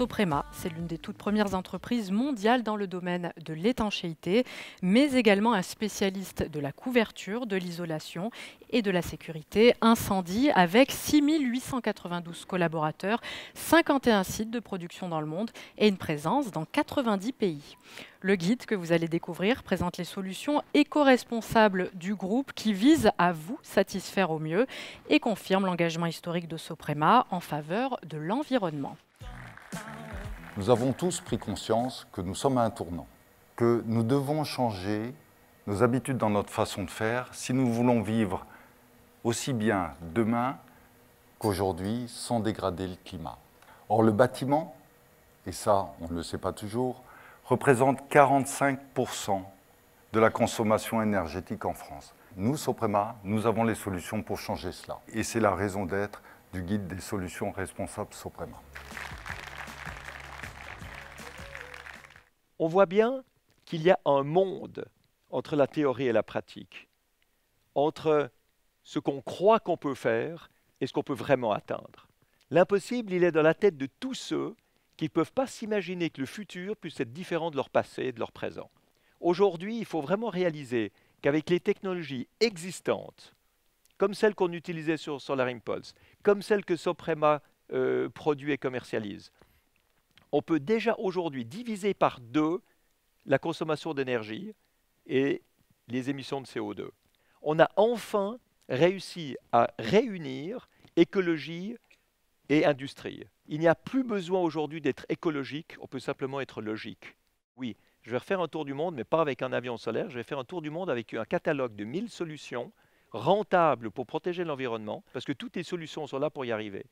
Soprema, c'est l'une des toutes premières entreprises mondiales dans le domaine de l'étanchéité, mais également un spécialiste de la couverture, de l'isolation et de la sécurité incendie avec 6892 collaborateurs, 51 sites de production dans le monde et une présence dans 90 pays. Le guide que vous allez découvrir présente les solutions éco-responsables du groupe qui vise à vous satisfaire au mieux et confirme l'engagement historique de Soprema en faveur de l'environnement nous avons tous pris conscience que nous sommes à un tournant, que nous devons changer nos habitudes dans notre façon de faire si nous voulons vivre aussi bien demain qu'aujourd'hui sans dégrader le climat. Or, le bâtiment, et ça on ne le sait pas toujours, représente 45% de la consommation énergétique en France. Nous, Soprema, nous avons les solutions pour changer cela. Et c'est la raison d'être du guide des solutions responsables Soprema. on voit bien qu'il y a un monde entre la théorie et la pratique, entre ce qu'on croit qu'on peut faire et ce qu'on peut vraiment atteindre. L'impossible, il est dans la tête de tous ceux qui ne peuvent pas s'imaginer que le futur puisse être différent de leur passé et de leur présent. Aujourd'hui, il faut vraiment réaliser qu'avec les technologies existantes, comme celles qu'on utilisait sur Solar Impulse, comme celles que Soprema euh, produit et commercialise, on peut déjà aujourd'hui diviser par deux la consommation d'énergie et les émissions de CO2. On a enfin réussi à réunir écologie et industrie. Il n'y a plus besoin aujourd'hui d'être écologique, on peut simplement être logique. Oui, je vais refaire un tour du monde, mais pas avec un avion solaire, je vais faire un tour du monde avec un catalogue de 1000 solutions rentables pour protéger l'environnement, parce que toutes les solutions sont là pour y arriver.